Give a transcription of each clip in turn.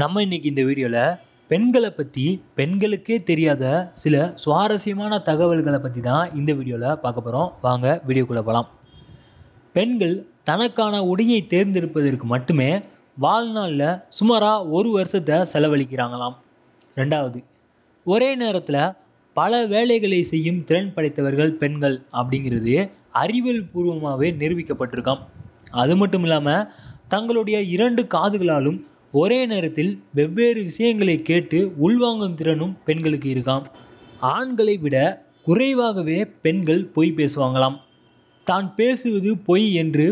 நம்ம இன்னைக்கு இந்த வீடியோவில் பெண்களை பற்றி பெண்களுக்கே தெரியாத சில சுவாரஸ்யமான தகவல்களை பற்றி தான் இந்த வீடியோவில் பார்க்க போகிறோம் வாங்க வீடியோக்குள்ளே போகலாம் பெண்கள் தனக்கான உடையை தேர்ந்தெடுப்பதற்கு மட்டுமே வாழ்நாளில் சுமாராக ஒரு வருஷத்தை செலவழிக்கிறாங்களாம் ரெண்டாவது ஒரே நேரத்தில் பல வேலைகளை செய்யும் திறன் படைத்தவர்கள் பெண்கள் அப்படிங்கிறது அறிவியல் பூர்வமாகவே நிரூபிக்கப்பட்டிருக்கான் அது மட்டும் இல்லாமல் தங்களுடைய இரண்டு காதுகளாலும் ஒரே நேரத்தில் வெவ்வேறு விஷயங்களை கேட்டு உள்வாங்கும் திறனும் பெண்களுக்கு இருக்காம் ஆண்களை விட குறைவாகவே பெண்கள் பொய் பேசுவாங்களாம் தான் பேசுவது பொய் என்று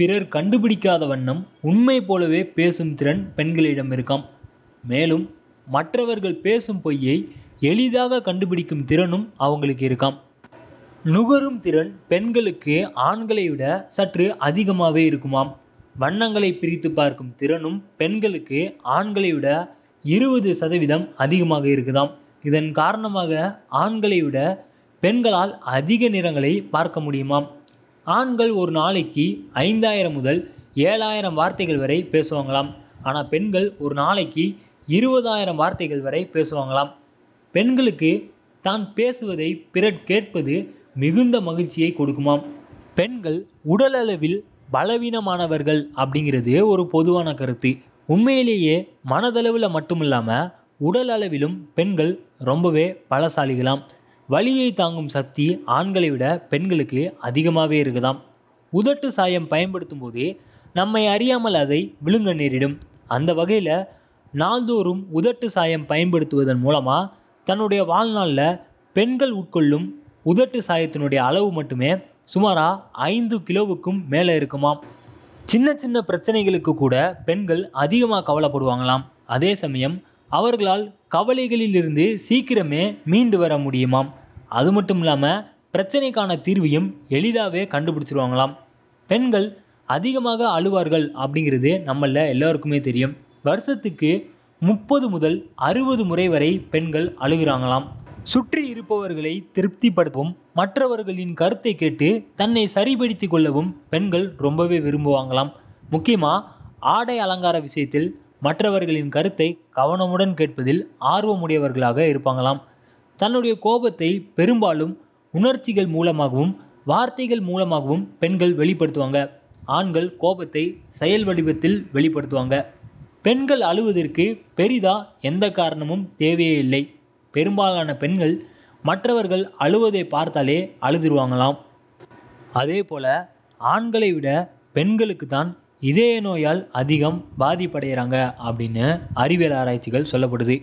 பிறர் கண்டுபிடிக்காத வண்ணம் உண்மை போலவே பேசும் திறன் பெண்களிடம் இருக்காம் மேலும் மற்றவர்கள் பேசும் பொய்யை எளிதாக கண்டுபிடிக்கும் திறனும் அவங்களுக்கு இருக்காம் நுகரும் திறன் பெண்களுக்கு ஆண்களை விட சற்று அதிகமாகவே இருக்குமாம் வண்ணங்களை பிரித்து பார்க்கும் திறனும் பெண்களுக்கு ஆண்களை விட இருபது சதவீதம் அதிகமாக இருக்குதாம் இதன் காரணமாக ஆண்களை விட பெண்களால் அதிக நிறங்களை பார்க்க முடியுமாம் ஆண்கள் ஒரு நாளைக்கு ஐந்தாயிரம் முதல் ஏழாயிரம் வார்த்தைகள் வரை பேசுவாங்களாம் ஆனால் பெண்கள் ஒரு நாளைக்கு இருபதாயிரம் வார்த்தைகள் வரை பேசுவாங்களாம் பெண்களுக்கு தான் பேசுவதை பிறர் கேட்பது மிகுந்த மகிழ்ச்சியை கொடுக்குமாம் பெண்கள் உடலளவில் பலவீனமானவர்கள் அப்படிங்கிறது ஒரு பொதுவான கருத்து உண்மையிலேயே மனதளவில் மட்டும் இல்லாமல் உடல் அளவிலும் பெண்கள் ரொம்பவே பலசாலிகளாம் வலியை தாங்கும் சக்தி ஆண்களை விட பெண்களுக்கு அதிகமாகவே இருக்குதாம் உதட்டு சாயம் பயன்படுத்தும் போது நம்மை அறியாமல் அதை விழுங்க நேரிடும் அந்த வகையில் நாள்தோறும் உதட்டு சாயம் பயன்படுத்துவதன் மூலமாக தன்னுடைய வாழ்நாளில் பெண்கள் உட்கொள்ளும் உதட்டு சாயத்தினுடைய அளவு மட்டுமே சுமாராக ஐந்து கிலோவுக்கும் மேலே இருக்குமாம் சின்ன சின்ன பிரச்சனைகளுக்கு கூட பெண்கள் அதிகமாக கவலைப்படுவாங்களாம் அதே சமயம் அவர்களால் கவலைகளிலிருந்து சீக்கிரமே மீண்டு வர முடியுமாம் அது மட்டும் இல்லாமல் பிரச்சனைக்கான தீர்வையும் எளிதாகவே கண்டுபிடிச்சிருவாங்களாம் பெண்கள் அதிகமாக அழுவார்கள் அப்படிங்கிறது நம்மள எல்லாருக்குமே தெரியும் வருஷத்துக்கு முப்பது முதல் அறுபது முறை வரை பெண்கள் அழுகிறாங்களாம் சுற்றி இருப்பவர்களை திருப்திப்படுத்தவும் மற்றவர்களின் கருத்தை கேட்டு தன்னை சரிபடுத்தி கொள்ளவும் பெண்கள் ரொம்பவே விரும்புவாங்களாம் முக்கியமாக ஆடை அலங்கார விஷயத்தில் மற்றவர்களின் கருத்தை கவனமுடன் கேட்பதில் ஆர்வமுடையவர்களாக இருப்பாங்களாம் தன்னுடைய கோபத்தை பெரும்பாலும் உணர்ச்சிகள் மூலமாகவும் வார்த்தைகள் மூலமாகவும் பெண்கள் வெளிப்படுத்துவாங்க ஆண்கள் கோபத்தை செயல் வடிவத்தில் வெளிப்படுத்துவாங்க பெண்கள் அழுவதற்கு பெரிதா எந்த காரணமும் தேவையே இல்லை பெரும்பாலான பெண்கள் மற்றவர்கள் அழுவதை பார்த்தாலே அழுதுருவாங்களாம் அதே போல் ஆண்களை விட பெண்களுக்கு தான் இதய நோயால் அதிகம் பாதிப்படைகிறாங்க அப்படின்னு அறிவியல் ஆராய்ச்சிகள் சொல்லப்படுது